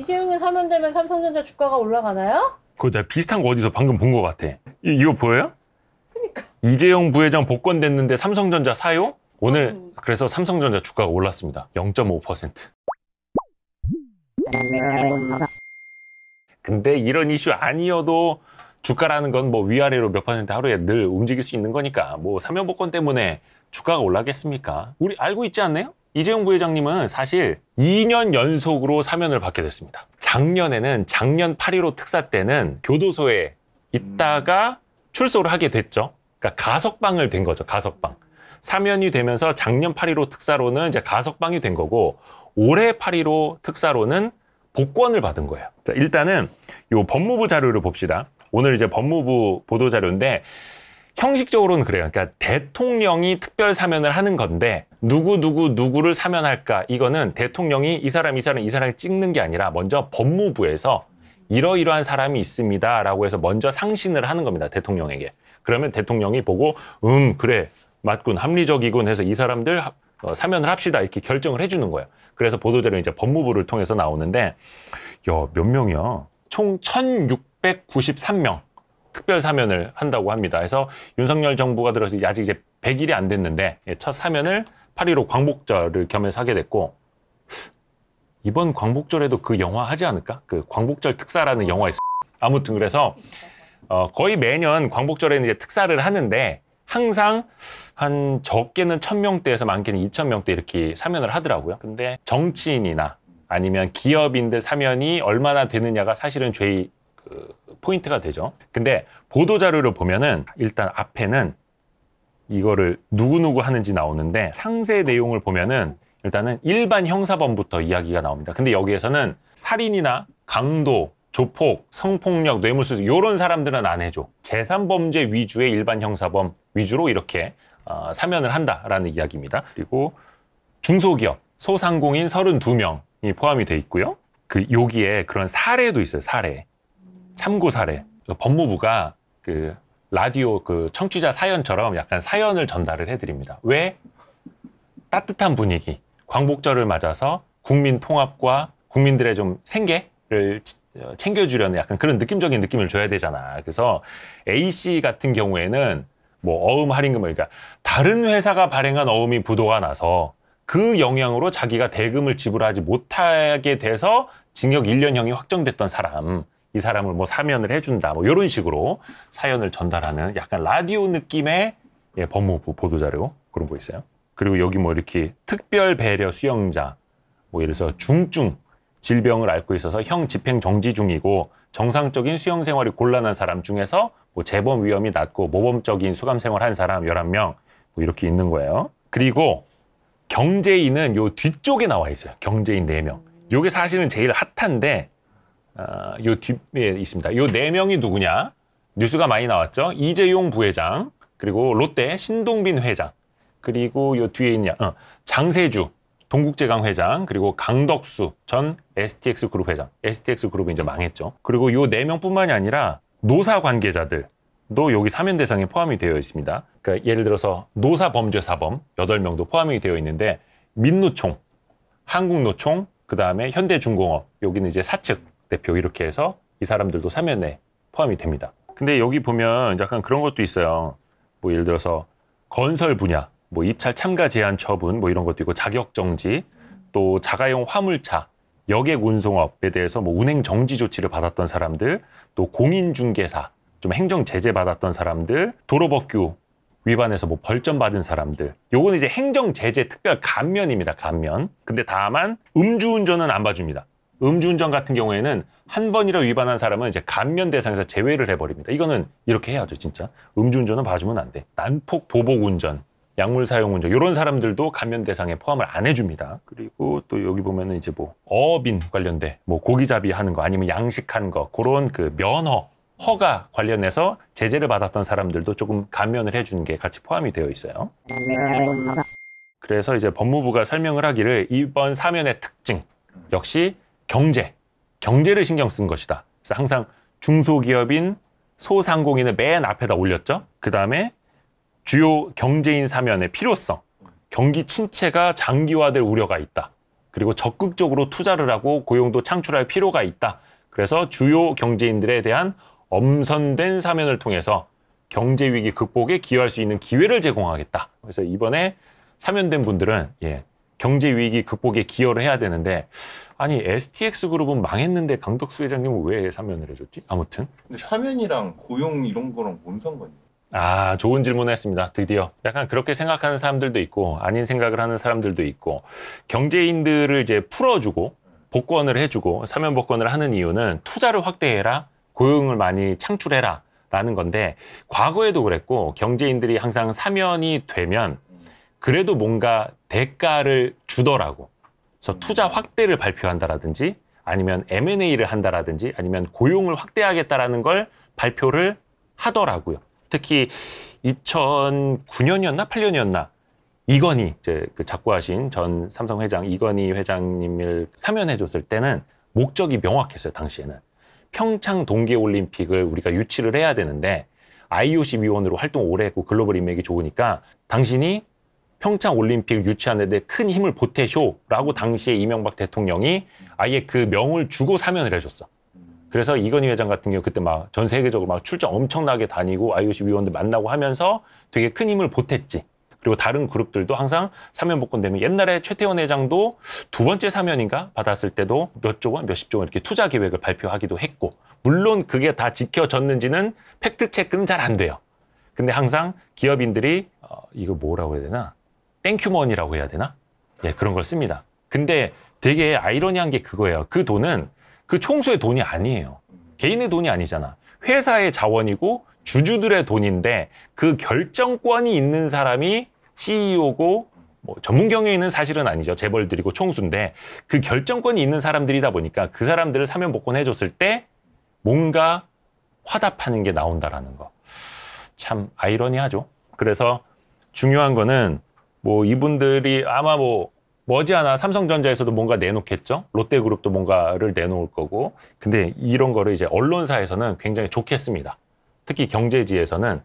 이재용이 사면되면 삼성전자 주가가 올라가나요? 그거 내가 비슷한 거 어디서 방금 본 것 같아. 이, 이거 보여요? 그러니까. 이재용 부회장 복권됐는데 삼성전자 사요? 오늘 음. 그래서 삼성전자 주가가 올랐습니다. 0.5%. 근데 이런 이슈 아니어도 주가라는 건 뭐 위아래로 몇 퍼센트 하루에 늘 움직일 수 있는 거니까 뭐 사면 복권 때문에 주가가 올라겠습니까? 우리 알고 있지 않나요? 이재용 부회장님은 사실 2년 연속으로 사면을 받게 됐습니다. 작년에는 작년 8.15 특사 때는 교도소에 있다가 출소를 하게 됐죠. 그러니까 가석방을 된 거죠. 가석방. 사면이 되면서 작년 8.15 특사로는 이제 가석방이 된 거고 올해 8.15 특사로는 복권을 받은 거예요. 자, 일단은 요 법무부 자료를 봅시다. 오늘 이제 법무부 보도 자료인데 형식적으로는 그래요. 그러니까 대통령이 특별 사면을 하는 건데 누구 누구 누구를 사면할까 이거는 대통령이 이 사람 이 사람 이 사람을 찍는 게 아니라 먼저 법무부에서 이러이러한 사람이 있습니다라고 해서 먼저 상신을 하는 겁니다. 대통령에게. 그러면 대통령이 보고 음 그래 맞군 합리적이군 해서 이 사람들 어, 사면을 합시다 이렇게 결정을 해주는 거예요. 그래서 보도대로 이제 법무부를 통해서 나오는데 야몇 명이야? 총 1,693명. 특별 사면을 한다고 합니다. 그래서 윤석열 정부가 들어서 아직 이제 100일이 안 됐는데 예, 첫 사면을 8.15 광복절을 겸해서 하게 됐고 이번 광복절에도 그 영화 하지 않을까? 그 광복절 특사라는 영화 있어. 아무튼 그래서 어, 거의 매년 광복절에는 이제 특사를 하는데 항상 한 적게는 1 0 0 0명대에서 많게는 2 0 0 0 명대 이렇게 사면을 하더라고요. 근데 정치인이나 아니면 기업인들 사면이 얼마나 되느냐가 사실은 죄의 포인트가 되죠. 근데 보도 자료를 보면은 일단 앞에는 이거를 누구누구 하는지 나오는데 상세 내용을 보면은 일단은 일반 형사범부터 이야기가 나옵니다. 근데 여기에서는 살인이나 강도, 조폭, 성폭력, 뇌물수수 이런 사람들은 안 해줘. 재산범죄 위주의 일반 형사범 위주로 이렇게 어, 사면을 한다라는 이야기입니다. 그리고 중소기업, 소상공인 32명이 포함이 돼 있고요. 그 여기에 그런 사례도 있어요. 사례. 3고 사례. 법무부가 그 라디오 그 청취자 사연처럼 약간 사연을 전달을 해드립니다. 왜 따뜻한 분위기, 광복절을 맞아서 국민 통합과 국민들의 좀 생계를 어, 챙겨주려는 약간 그런 느낌적인 느낌을 줘야 되잖아. 그래서 A 씨 같은 경우에는 뭐 어음 할인금을 그러니까 다른 회사가 발행한 어음이 부도가 나서 그 영향으로 자기가 대금을 지불하지 못하게 돼서 징역 1년형이 확정됐던 사람. 이 사람을 뭐 사면을 해준다 뭐 이런 식으로 사연을 전달하는 약간 라디오 느낌의 예, 법무부 보도자료 그런 거 있어요. 그리고 여기 뭐 이렇게 특별 배려 수용자 뭐 예를 들어서 중증 질병을 앓고 있어서 형 집행 정지 중이고 정상적인 수영 생활이 곤란한 사람 중에서 뭐 재범 위험이 낮고 모범적인 수감 생활 한 사람 열한 명뭐 이렇게 있는 거예요. 그리고 경제인은 요 뒤쪽에 나와 있어요. 경제인 네명 요게 사실은 제일 핫한데 어, 요 뒷에 있습니다. 요 네 명이 누구냐? 뉴스가 많이 나왔죠. 이재용 부회장, 그리고 롯데 신동빈 회장, 그리고 요 뒤에 있냐? 어, 장세주 동국제강 회장, 그리고 강덕수 전 STX 그룹 회장. STX 그룹이 이제 망했죠. 그리고 요 네 명뿐만이 아니라 노사 관계자들, 도 여기 사면 대상에 포함이 되어 있습니다. 그러니까 예를 들어서 노사 범죄 사범 여덟 명도 포함이 되어 있는데 민노총, 한국노총, 그다음에 현대중공업, 여기는 이제 사측 대표 이렇게 해서 이 사람들도 사면에 포함이 됩니다. 근데 여기 보면 약간 그런 것도 있어요. 뭐 예를 들어서 건설 분야, 뭐 입찰 참가 제한 처분 뭐 이런 것도 있고 자격 정지, 또 자가용 화물차, 여객 운송업에 대해서 뭐 운행 정지 조치를 받았던 사람들, 또 공인 중개사 좀 행정 제재 받았던 사람들, 도로법규 위반해서 뭐 벌점 받은 사람들. 요건 이제 행정 제재 특별 감면입니다. 감면. 근데 다만 음주운전은 안 봐줍니다. 음주운전 같은 경우에는 한 번이라 위반한 사람은 이제 감면 대상에서 제외를 해버립니다. 이거는 이렇게 해야죠, 진짜. 음주운전은 봐주면 안 돼. 난폭 보복 운전, 약물 사용 운전 이런 사람들도 감면 대상에 포함을 안 해줍니다. 그리고 또 여기 보면은 이제 뭐 어빈 관련돼 뭐 고기잡이 하는 거 아니면 양식한 거 그런 그 면허 허가 관련해서 제재를 받았던 사람들도 조금 감면을 해주는 게 같이 포함이 되어 있어요. 그래서 이제 법무부가 설명을 하기를 이번 사면의 특징 역시 경제, 경제를 신경 쓴 것이다. 그래서 항상 중소기업인 소상공인을 맨 앞에다 올렸죠. 그 다음에 주요 경제인 사면의 필요성, 경기 침체가 장기화될 우려가 있다. 그리고 적극적으로 투자를 하고 고용도 창출할 필요가 있다. 그래서 주요 경제인들에 대한 엄선된 사면을 통해서 경제 위기 극복에 기여할 수 있는 기회를 제공하겠다. 그래서 이번에 사면된 분들은 예, 경제 위기 극복에 기여를 해야 되는데 아니 STX 그룹은 망했는데 강덕수 회장님은 왜 사면을 해줬지? 아무튼 근데 사면이랑 고용 이런 거랑 뭔상관이아 좋은 질문을 했습니다. 드디어 약간 그렇게 생각하는 사람들도 있고 아닌 생각을 하는 사람들도 있고 경제인들을 이제 풀어주고 복권을 해주고 사면 복권을 하는 이유는 투자를 확대해라 고용을 많이 창출해라 라는 건데 과거에도 그랬고 경제인들이 항상 사면이 되면 그래도 뭔가 대가를 주더라고. 그래서 투자 확대를 발표한다라든지 아니면 M&A를 한다라든지 아니면 고용을 확대하겠다라는 걸 발표를 하더라고요. 특히 2009년이었나 8년이었나 이건희 이제 그 작고하신 전 삼성 회장 이건희 회장님을 사면해 줬을 때는 목적이 명확했어요 당시에는 평창 동계 올림픽을 우리가 유치를 해야 되는데 IOC 위원으로 활동 오래 했고 글로벌 인맥이 좋으니까 당신이 평창 올림픽 유치하는 데큰 힘을 보태쇼라고 당시에 이명박 대통령이 아예 그 명을 주고 사면을 해줬어. 그래서 이건희 회장 같은 경우 그때 막 전 세계적으로 막 출장 엄청나게 다니고 IOC 위원들 만나고 하면서 되게 큰 힘을 보탰지. 그리고 다른 그룹들도 항상 사면 복권 되면 옛날에 최태원 회장도 두 번째 사면인가 받았을 때도 몇조 원, 몇십조 원 이렇게 투자 계획을 발표하기도 했고 물론 그게 다 지켜졌는지는 팩트 체크는 잘 안 돼요. 근데 항상 기업인들이 어, 이거 뭐라고 해야 되나 땡큐먼이라고 해야 되나? 예, 그런 걸 씁니다. 근데 되게 아이러니한 게 그거예요. 그 돈은 그 총수의 돈이 아니에요. 개인의 돈이 아니잖아. 회사의 자원이고 주주들의 돈인데 그 결정권이 있는 사람이 CEO고 뭐 전문 경영에는 사실은 아니죠. 재벌들이고 총수인데 그 결정권이 있는 사람들이다 보니까 그 사람들을 사면 복권 해줬을 때 뭔가 화답하는 게 나온다라는 거. 참 아이러니하죠. 그래서 중요한 거는 뭐 이분들이 아마 뭐 머지않아 삼성전자에서도 뭔가 내놓겠죠. 롯데그룹도 뭔가를 내놓을 거고. 근데 이런 거를 이제 언론사에서는 굉장히 좋게 씁니다. 특히 경제지에서는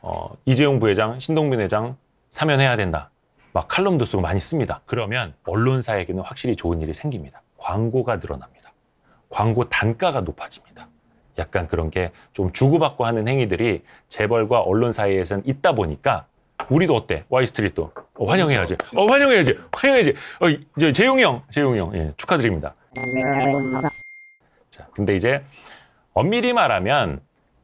어, 이재용 부회장, 신동빈 회장 사면해야 된다. 막 칼럼도 쓰고 많이 씁니다. 그러면 언론사에게는 확실히 좋은 일이 생깁니다. 광고가 늘어납니다. 광고 단가가 높아집니다. 약간 그런 게 좀 주고받고 하는 행위들이 재벌과 언론 사이에선 있다 보니까 우리도 어때? 와이스트리트 어, 환영해야지. 어, 환영해야지. 환영해야지. 어, 이제 재용이 형. 재용이 형. 예, 축하드립니다. 자, 근데 이제 엄밀히 말하면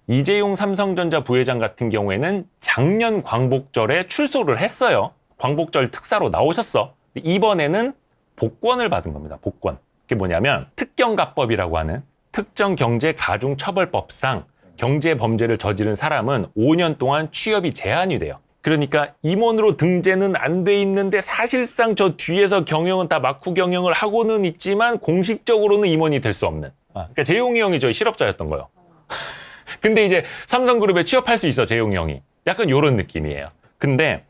이재용 삼성전자 부회장 같은 경우에는 작년 광복절에 출소를 했어요. 광복절 특사로 나오셨어. 이번에는 복권을 받은 겁니다. 복권. 그게 뭐냐면 특경가법이라고 하는 특정 경제 가중 처벌법상 경제 범죄를 저지른 사람은 5년 동안 취업이 제한이 돼요. 그러니까 임원으로 등재는 안 돼 있는데 사실상 저 뒤에서 경영은 다 막후 경영을 하고는 있지만 공식적으로는 임원이 될 수 없는. 아, 그러니까 재용이 형이 저희 실업자였던 거예요. 근데 이제 삼성그룹에 취업할 수 있어 재용이 형이. 약간 요런 느낌이에요. 근데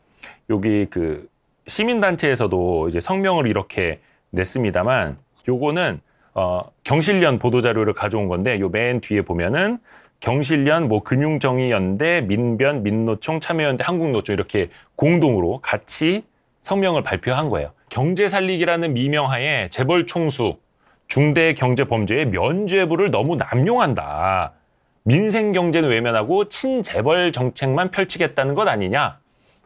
여기 그 시민단체에서도 이제 성명을 이렇게 냈습니다만 요거는 어, 경실련 보도자료를 가져온 건데 요 맨 뒤에 보면은 경실련, 뭐 금융정의연대, 민변, 민노총, 참여연대, 한국노총 이렇게 공동으로 같이 성명을 발표한 거예요. 경제 살리기라는 미명하에 재벌 총수, 중대 경제 범죄의 면죄부를 너무 남용한다. 민생 경제는 외면하고 친재벌 정책만 펼치겠다는 것 아니냐.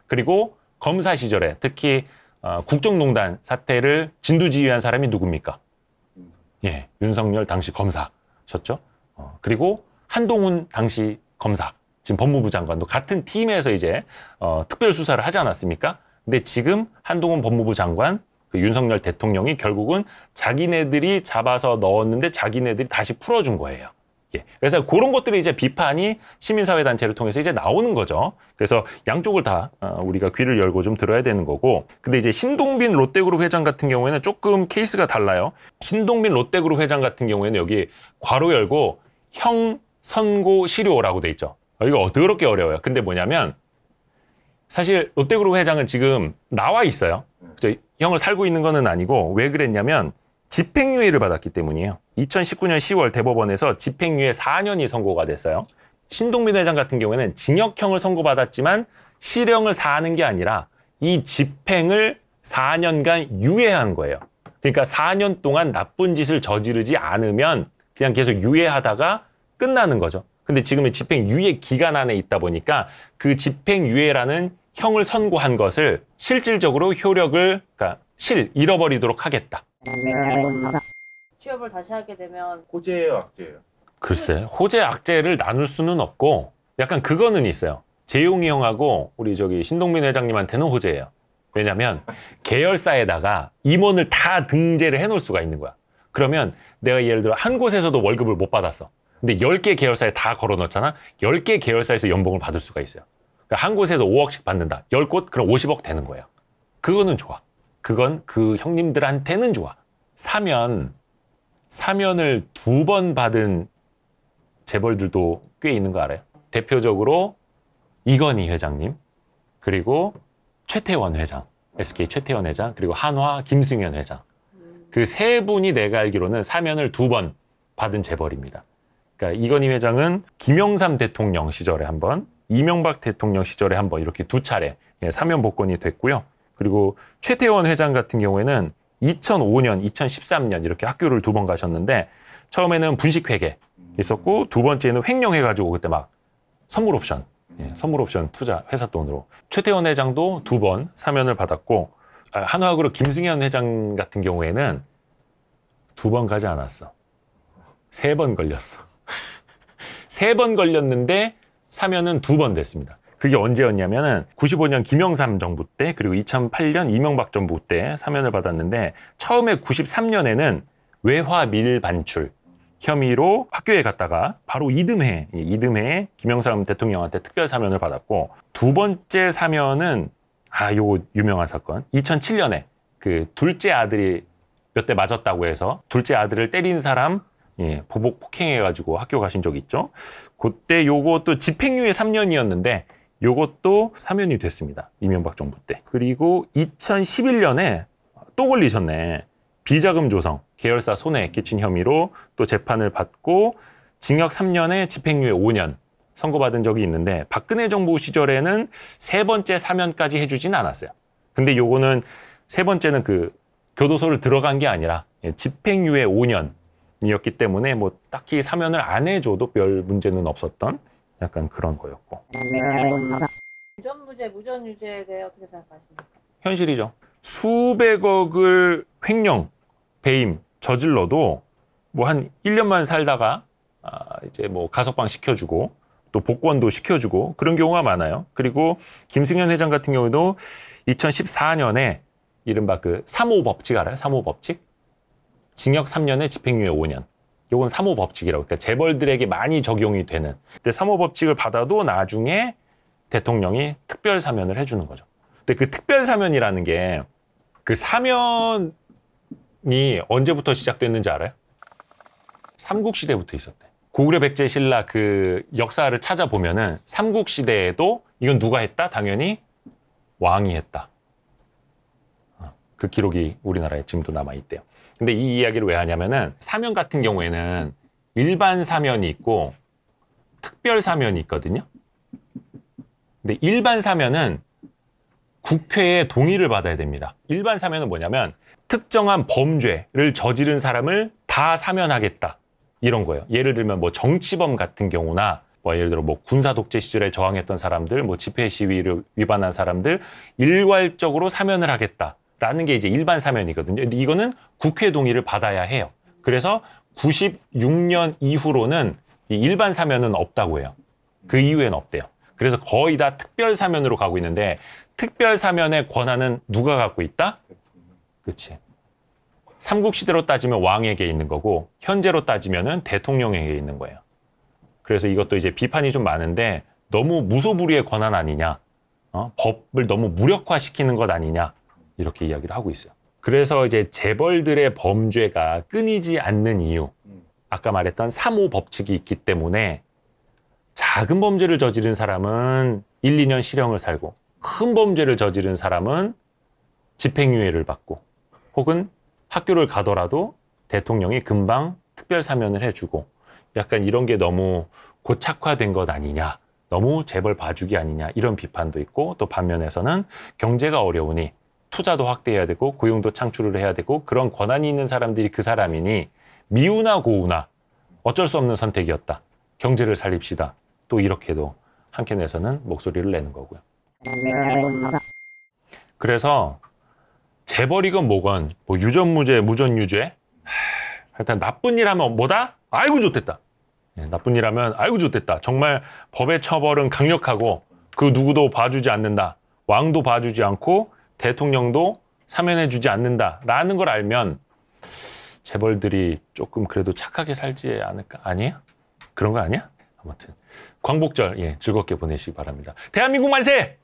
그리고 검사 시절에 특히 어, 국정농단 사태를 진두지휘한 사람이 누굽니까? 예, 윤석열 당시 검사셨죠. 어, 그리고 한동훈 당시 검사, 지금 법무부 장관도 같은 팀에서 이제 어, 특별 수사를 하지 않았습니까? 근데 지금 한동훈 법무부 장관, 그 윤석열 대통령이 결국은 자기네들이 잡아서 넣었는데 자기네들이 다시 풀어준 거예요. 예. 그래서 그런 것들이 이제 비판이 시민사회 단체를 통해서 이제 나오는 거죠. 그래서 양쪽을 다 어, 우리가 귀를 열고 좀 들어야 되는 거고. 근데 이제 신동빈 롯데그룹 회장 같은 경우에는 조금 케이스가 달라요. 신동빈 롯데그룹 회장 같은 경우에는 여기 괄호 열고 형 선고 시료라고돼 있죠. 아, 이거 더럽게 어려워요. 근데 뭐냐면 사실 롯데그룹 회장은 지금 나와 있어요. 그죠? 형을 살고 있는 거는 아니고 왜 그랬냐면 집행유예를 받았기 때문이에요. 2019년 10월 대법원에서 집행유예 4년이 선고가 됐어요. 신동민 회장 같은 경우에는 징역형을 선고받았지만 실형을 사는 게 아니라 이 집행을 4년간 유예한 거예요. 그러니까 4년 동안 나쁜 짓을 저지르지 않으면 그냥 계속 유예하다가 끝나는 거죠. 근데 지금의 집행유예 기간 안에 있다 보니까 그 집행유예라는 형을 선고한 것을 실질적으로 효력을 그러니까 실 잃어버리도록 하겠다. 취업을 다시 하게 되면 호재예요, 악재예요? 글쎄, 호재 악재를 나눌 수는 없고 약간 그거는 있어요. 재용이 형하고 우리 저기 신동민 회장님한테는 호재예요. 왜냐면 계열사에다가 임원을 다 등재를 해놓을 수가 있는 거야. 그러면 내가 예를 들어 한 곳에서도 월급을 못 받았어. 근데 10개 계열사에 다 걸어 넣잖아 10개 계열사에서 연봉을 받을 수가 있어요. 그러니까 한 곳에서 5억씩 받는다. 10곳 그럼 50억 되는 거예요. 그거는 좋아. 그건 그 형님들한테는 좋아. 사면 사면을 두 번 받은 재벌들도 꽤 있는 거 알아요? 대표적으로 이건희 회장님 그리고 최태원 회장 SK 최태원 회장 그리고 한화 김승현 회장 그 세 분이 내가 알기로는 사면을 두 번 받은 재벌입니다. 그러니까 이건희 회장은 김영삼 대통령 시절에 한 번, 이명박 대통령 시절에 한번 이렇게 두 차례 예, 사면 복권이 됐고요. 그리고 최태원 회장 같은 경우에는 2005년, 2013년 이렇게 학교를 두 번 가셨는데 처음에는 분식회계 있었고 두 번째는 횡령해가지고 그때 막 선물옵션, 예, 선물옵션 투자 회사 돈으로 최태원 회장도 두 번 사면을 받았고 아, 한화학으로 김승현 회장 같은 경우에는 두 번 가지 않았어. 세 번 걸렸어. 세번 걸렸는데 사면은 두 번 됐습니다. 그게 언제였냐면은 95년 김영삼 정부 때 그리고 2008년 이명박 정부 때 사면을 받았는데 처음에 93년에는 외화 밀반출 혐의로 학교에 갔다가 바로 이듬해 이듬해 김영삼 대통령한테 특별 사면을 받았고 두 번째 사면은 아 요 유명한 사건 2007년에 그 둘째 아들이 몇 대 맞았다고 해서 둘째 아들을 때린 사람 예, 보복 폭행해가지고 학교 가신 적 있죠. 그때 요것도 집행유예 3년이었는데 요것도 3년이 됐습니다. 이명박 정부 때. 그리고 2011년에 또 걸리셨네. 비자금 조성, 계열사 손해 끼친 혐의로 또 재판을 받고 징역 3년에 집행유예 5년 선고받은 적이 있는데 박근혜 정부 시절에는 세 번째 사면까지 해주진 않았어요. 근데 요거는 세 번째는 그 교도소를 들어간 게 아니라 예, 집행유예 5년 이었기 때문에 뭐 딱히 사면을 안 해줘도 별 문제는 없었던 약간 그런 거였고. 무전부재, 무전유죄에 대해 어떻게 생각하십니까? 현실이죠. 수백억을 횡령, 배임, 저질러도 뭐 한 1년만 살다가 아, 이제 뭐 가석방 시켜주고 또 복권도 시켜주고 그런 경우가 많아요. 그리고 김승현 회장 같은 경우도 2014년에 이른바 그 3호 법칙 알아요? 3호 법칙? 징역 3년에 집행유예 5년. 요건 3호 법칙이라고 그러니까 재벌들에게 많이 적용이 되는. 근데 3호 법칙을 받아도 나중에 대통령이 특별 사면을 해주는 거죠. 근데 그 특별 사면이라는 게 그 사면이 언제부터 시작됐는지 알아요? 삼국 시대부터 있었대. 고구려 백제 신라 그 역사를 찾아보면은 삼국 시대에도 이건 누가 했다? 당연히 왕이 했다. 그 기록이 우리나라에 지금도 남아 있대요. 근데 이 이야기를 왜 하냐면은 사면 같은 경우에는 일반 사면이 있고 특별 사면이 있거든요. 근데 일반 사면은 국회의 동의를 받아야 됩니다. 일반 사면은 뭐냐면 특정한 범죄를 저지른 사람을 다 사면하겠다. 이런 거예요. 예를 들면 뭐 정치범 같은 경우나 뭐 예를 들어 뭐 군사 독재 시절에 저항했던 사람들, 뭐 집회 시위를 위반한 사람들 일괄적으로 사면을 하겠다. 라는 게 이제 일반 사면이거든요. 근데 이거는 국회 동의를 받아야 해요. 그래서 96년 이후로는 이 일반 사면은 없다고 해요. 그이후에는 없대요. 그래서 거의 다 특별 사면으로 가고 있는데 특별 사면의 권한은 누가 갖고 있다? 그치 삼국시대로 따지면 왕에게 있는 거고 현재로 따지면은 대통령에게 있는 거예요. 그래서 이것도 이제 비판이 좀 많은데 너무 무소불위의 권한 아니냐, 어? 법을 너무 무력화시키는 것 아니냐 이렇게 이야기를 하고 있어요. 그래서 이제 재벌들의 범죄가 끊이지 않는 이유, 아까 말했던 3호 법칙이 있기 때문에 작은 범죄를 저지른 사람은 1, 2년 실형을 살고 큰 범죄를 저지른 사람은 집행유예를 받고 혹은 학교를 가더라도 대통령이 금방 특별 사면을 해주고 약간 이런 게 너무 고착화된 것 아니냐 너무 재벌 봐주기 아니냐 이런 비판도 있고 또 반면에서는 경제가 어려우니 투자도 확대해야 되고 고용도 창출을 해야 되고 그런 권한이 있는 사람들이 그 사람이니 미우나 고우나 어쩔 수 없는 선택이었다. 경제를 살립시다. 또 이렇게도 한켠에서는 목소리를 내는 거고요. 그래서 재벌이건 뭐건 뭐 유전무죄, 무전유죄 하여튼 나쁜 일 하면 뭐다? 아이고 좋댔다. 예, 나쁜 일 하면 아이고 좋댔다. 정말 법의 처벌은 강력하고 그 누구도 봐주지 않는다. 왕도 봐주지 않고 대통령도 사면해주지 않는다라는 걸 알면 재벌들이 조금 그래도 착하게 살지 않을까? 아니야? 그런 거 아니야? 아무튼 광복절 예 즐겁게 보내시기 바랍니다. 대한민국 만세!